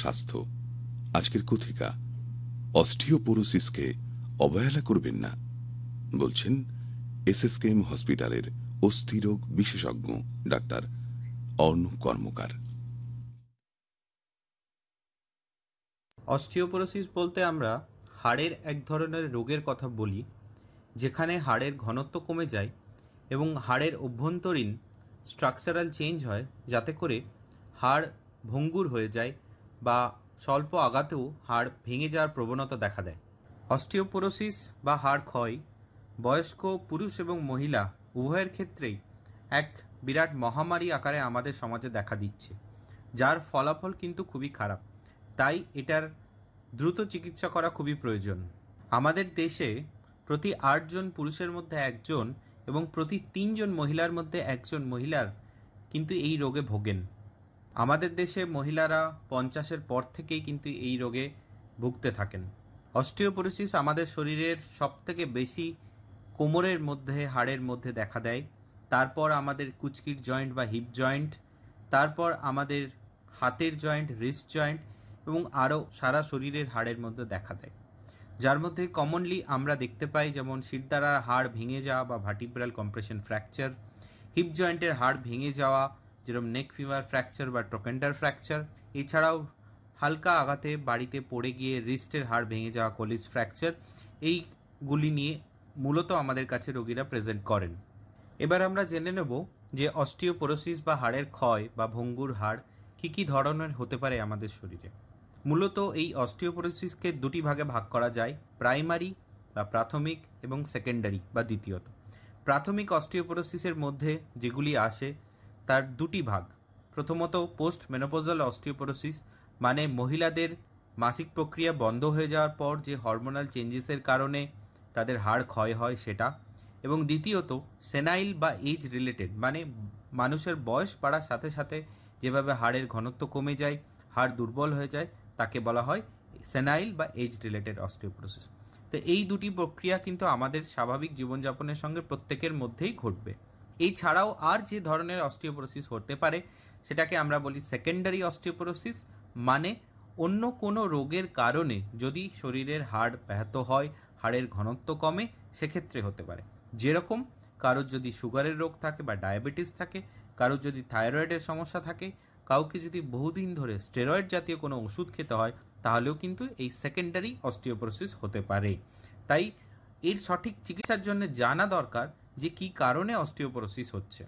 স্বাস্থ্য আজকের কথিকা অস্টিওপোরোসিসকে অবহেলা করবেন না বলছেন এসএসকেএম হসপিটালের অস্থিরোগ বিশেষজ্ঞ ডাক্তার অর্ণব কর্মকার অস্টিওপোরোসিস বলতে আমরা হাড়ের এক ধরনের রোগের কথা বলি যেখানে হাড়ের ঘনত্ব কমে যায় এবং হাড়ের অভ্যন্তরীণ স্ট্রাকচারাল চেঞ্জ হয় যাতে করে হাড় ভঙ্গুর হয়ে যায় বা স্বল্প আঘাতেও হাড় ভেঙে যাওয়ার প্রবণতা দেখা দেয় অস্টিওপোরোসিস বা হাড় ক্ষয় বয়স্ক পুরুষ এবং মহিলা উভয়ের ক্ষেত্রেই এক বিরাট মহামারী আকারে আমাদের সমাজে দেখা দিচ্ছে যার ফলাফল কিন্তু খুবই খারাপ তাই এটার দ্রুত চিকিৎসা করা খুবই প্রয়োজন আমাদের দেশে প্রতি আটজন পুরুষের মধ্যে একজন এবং প্রতি তিনজন মহিলার মধ্যে একজন মহিলার কিন্তু এই রোগে ভোগেন আমাদের দেশে মহিলারা পঞ্চাশের পর থেকেই কিন্তু এই রোগে ভুগতে থাকেন অস্টিওপোরোসিস আমাদের শরীরের সবথেকে বেশি কোমরের মধ্যে হাড়ের মধ্যে দেখা দেয় তারপর আমাদের কুচকির জয়েন্ট বা হিপ জয়েন্ট তারপর আমাদের হাতের জয়েন্ট রিস্ট জয়েন্ট এবং আরও সারা শরীরের হাড়ের মধ্যে দেখা দেয় যার মধ্যে কমনলি আমরা দেখতে পাই যেমন শিরদারার হাড় ভেঙে যাওয়া বা ভার্টিব্রাল কম্প্রেশন ফ্র্যাকচার হিপ জয়েন্টের হাড় ভেঙে যাওয়া যেরকম নেক ফিভার ফ্র্যাকচার বা ট্রকেন্ডার ফ্র্যাকচার এছাড়াও হালকা আঘাতে বাড়িতে পড়ে গিয়ে রিস্টের হাড় ভেঙে যাওয়া কলিজ ফ্র্যাকচার এইগুলি নিয়ে মূলত আমাদের কাছে রোগীরা প্রেজেন্ট করেন এবার আমরা জেনে নেব যে অস্টিওপোরোসিস বা হাড়ের ক্ষয় বা ভঙ্গুর হাড় কী কী ধরনের হতে পারে আমাদের শরীরে মূলত এই অস্টিওপোরোসিসকে দুটি ভাগে ভাগ করা যায় প্রাইমারি বা প্রাথমিক এবং সেকেন্ডারি বা দ্বিতীয়ত প্রাথমিক অস্টিওপোরোসিসের মধ্যে যেগুলি আসে তার দুটি ভাগ প্রথমত পোস্ট মেনোপোজাল অস্টিওপোরোসিস মানে মহিলাদের মাসিক প্রক্রিয়া বন্ধ হয়ে যাওয়ার পর যে হরমোনাল চেঞ্জেসের কারণে তাদের হাড় ক্ষয় হয় সেটা এবং দ্বিতীয়ত সেনাইল বা এজ রিলেটেড মানে মানুষের বয়স বাড়ার সাথে সাথে যেভাবে হাড়ের ঘনত্ব কমে যায় হাড় দুর্বল হয়ে যায় তাকে বলা হয় সেনাইল বা এজ রিলেটেড অস্টিওপ্রোসেস তো এই দুটি প্রক্রিয়া কিন্তু আমাদের স্বাভাবিক জীবনযাপনের সঙ্গে প্রত্যেকের মধ্যেই ঘটবে এই ছাড়াও আর যে ধরনের অস্টিওপোরোসিস হতে পারে সেটাকে আমরা বলি সেকেন্ডারি অস্টিওপোরোসিস মানে অন্য কোনো রোগের কারণে যদি শরীরের হাড় ব্যাহত হয় হাড়ের ঘনত্ব কমে সেক্ষেত্রে হতে পারে যেরকম কারোর যদি সুগারের রোগ থাকে বা ডায়াবেটিস থাকে কারোর যদি থাইরয়েডের সমস্যা থাকে কাউকে যদি বহুদিন ধরে স্টেরয়েড জাতীয় কোনো ওষুধ খেতে হয় তাহলেও কিন্তু এই সেকেন্ডারি অস্টিওপোরোসিস হতে পারে তাই এর সঠিক চিকিৎসার জন্য জানা দরকার যে কি কারণে অস্টিওপোরোসিস হচ্ছে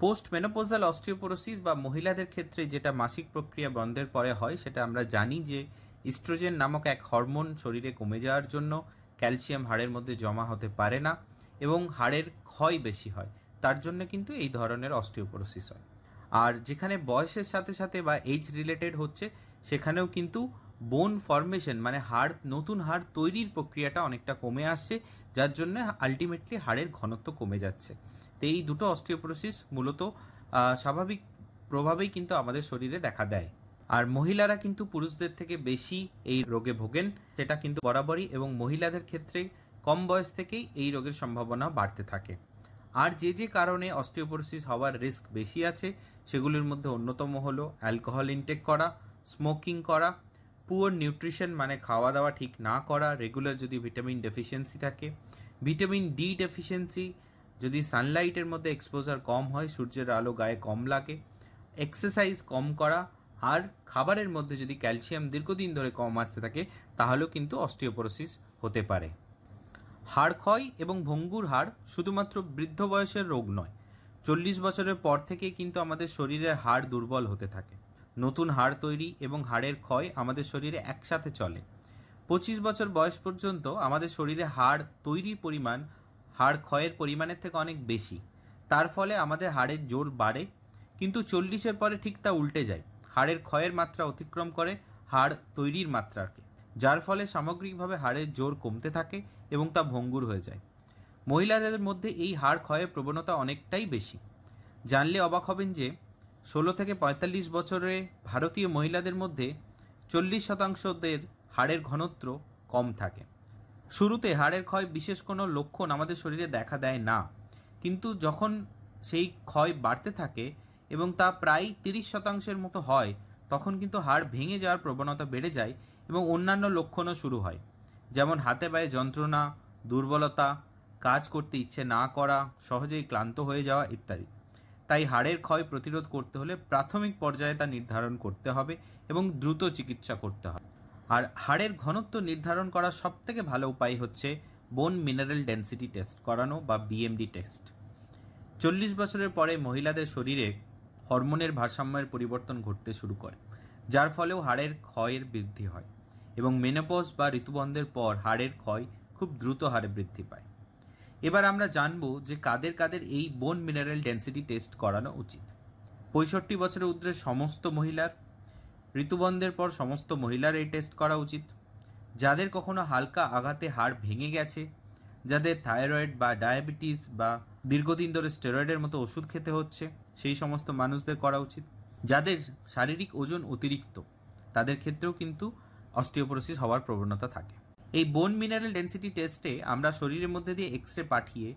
পোস্ট মেনোপোজাল অস্টিওপোরোসিস বা মহিলাদের ক্ষেত্রে যেটা মাসিক প্রক্রিয়া বন্ধের পরে হয় সেটা আমরা জানি যে ইস্ট্রোজেন নামক এক হরমোন শরীরে কমে যাওয়ার জন্য ক্যালসিয়াম হাড়ের মধ্যে জমা হতে পারে না এবং হাড়ের ক্ষয় বেশি হয় তার জন্য কিন্তু এই ধরনের অস্টিওপোরোসিস হয় আর যেখানে বয়সের সাথে সাথে বা এইজ রিলেটেড হচ্ছে সেখানেও কিন্তু বোন ফরমেশন মানে হাড় নতুন হাড় তৈরির প্রক্রিয়াটা অনেকটা কমে আসছে যার জন্য আলটিমেটলি হাড়ের ঘনত্ব কমে যাচ্ছে তো এই দুটো অস্টিওপোরোসিস মূলত স্বাভাবিক প্রভাবেই কিন্তু আমাদের শরীরে দেখা দেয় আর মহিলারা কিন্তু পুরুষদের থেকে বেশি এই রোগে ভোগেন সেটা কিন্তু বরাবরই এবং মহিলাদের ক্ষেত্রে কম বয়স থেকেই এই রোগের সম্ভাবনা বাড়তে থাকে আর যে যে কারণে অস্টিওপোরোসিস হওয়ার রিস্ক বেশি আছে সেগুলির মধ্যে অন্যতম হলো অ্যালকোহল ইনটেক করা স্মোকিং করা পুওর নিউট্রিশন মানে খাওয়া দাওয়া ঠিক না করা রেগুলার যদি ভিটামিন ডেফিসিয়েন্সি থাকে ভিটামিন ডি ডেফিসিয়েন্সি যদি সানলাইটের মধ্যে এক্সপোজার কম হয় সূর্যের আলো গায়ে কম লাগে এক্সারসাইজ কম করা আর খাবারের মধ্যে যদি ক্যালসিয়াম দীর্ঘদিন ধরে কম আসতে থাকে তাহলেও কিন্তু অস্টিওপোরোসিস হতে পারে হাড় ক্ষয় এবং ভঙ্গুর হাড় শুধুমাত্র বৃদ্ধ বয়সের রোগ নয় চল্লিশ বছরের পর থেকে কিন্তু আমাদের শরীরের হাড় দুর্বল হতে থাকে নতুন হাড় তৈরি এবং হাড়ের ক্ষয় আমাদের শরীরে একসাথে চলে পঁচিশ বছর বয়স পর্যন্ত আমাদের শরীরে হাড় তৈরির পরিমাণ হাড় ক্ষয়ের পরিমাণের থেকে অনেক বেশি তার ফলে আমাদের হাড়ের জোর বাড়ে কিন্তু চল্লিশের পরে ঠিক তা উল্টে যায় হাড়ের ক্ষয়ের মাত্রা অতিক্রম করে হাড় তৈরির মাত্রাকে যার ফলে সামগ্রিকভাবে হাড়ের জোর কমতে থাকে এবং তা ভঙ্গুর হয়ে যায় মহিলাদের মধ্যে এই হাড় ক্ষয়ের প্রবণতা অনেকটাই বেশি জানলে অবাক হবেন যে ষোলো থেকে পঁয়তাল্লিশ বছরে ভারতীয় মহিলাদের মধ্যে চল্লিশ শতাংশদের হাড়ের ঘনত্ব কম থাকে শুরুতে হাড়ের ক্ষয় বিশেষ কোনো লক্ষণ আমাদের শরীরে দেখা দেয় না কিন্তু যখন সেই ক্ষয় বাড়তে থাকে এবং তা প্রায় তিরিশ শতাংশের মতো হয় তখন কিন্তু হাড় ভেঙে যাওয়ার প্রবণতা বেড়ে যায় এবং অন্যান্য লক্ষণও শুরু হয় যেমন হাতে পায়ে যন্ত্রণা দুর্বলতা কাজ করতে ইচ্ছে না করা সহজেই ক্লান্ত হয়ে যাওয়া ইত্যাদি তাই হাড়ের ক্ষয় প্রতিরোধ করতে হলে প্রাথমিক পর্যায়ে তা নির্ধারণ করতে হবে এবং দ্রুত চিকিৎসা করতে হবে আর হাড়ের ঘনত্ব নির্ধারণ করার সবথেকে ভালো উপায় হচ্ছে বোন মিনারেল ডেন্সিটি টেস্ট করানো বা বিএমডি টেস্ট চল্লিশ বছরের পরে মহিলাদের শরীরে হরমোনের ভারসাম্যের পরিবর্তন ঘটতে শুরু করে যার ফলেও হাড়ের ক্ষয়ের বৃদ্ধি হয় এবং মেনোপজ বা ঋতুবন্ধের পর হাড়ের ক্ষয় খুব দ্রুত হারে বৃদ্ধি পায় এবার আমরা জানব যে কাদের কাদের এই বোন মিনারেল ডেন্সিটি টেস্ট করানো উচিত পঁয়ষট্টি বছরের উদ্রে সমস্ত মহিলার ঋতুবন্ধের পর সমস্ত মহিলার এই টেস্ট করা উচিত যাদের কখনো হালকা আঘাতে হাড় ভেঙে গেছে যাদের থাইরয়েড বা ডায়াবেটিস বা দীর্ঘদিন ধরে স্টেরয়েডের মতো ওষুধ খেতে হচ্ছে সেই সমস্ত মানুষদের করা উচিত যাদের শারীরিক ওজন অতিরিক্ত তাদের ক্ষেত্রেও কিন্তু অস্টিওপোরোসিস হওয়ার প্রবণতা থাকে এই বোন মিনারেল ডেন্সিটি টেস্টে আমরা শরীরের মধ্যে দিয়ে এক্স রে পাঠিয়ে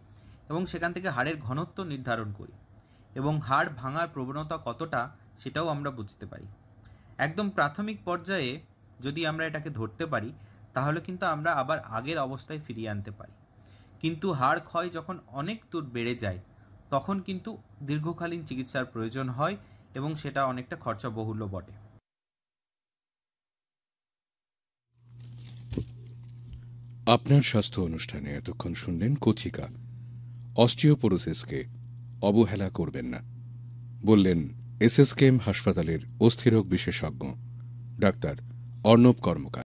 এবং সেখান থেকে হাড়ের ঘনত্ব নির্ধারণ করি এবং হাড় ভাঙার প্রবণতা কতটা সেটাও আমরা বুঝতে পারি একদম প্রাথমিক পর্যায়ে যদি আমরা এটাকে ধরতে পারি তাহলে কিন্তু আমরা আবার আগের অবস্থায় ফিরিয়ে আনতে পারি কিন্তু হাড় ক্ষয় যখন অনেক দূর বেড়ে যায় তখন কিন্তু দীর্ঘকালীন চিকিৎসার প্রয়োজন হয় এবং সেটা অনেকটা খরচাবহুল্য বটে আপনার স্বাস্থ্য অনুষ্ঠানে এতক্ষণ শুনলেন কথিকা অস্টিওপোরোসিসকে অবহেলা করবেন না বললেন এসএসকেএম হাসপাতালের অস্থিরোগ বিশেষজ্ঞ ডাক্তার অর্ণব কর্মকার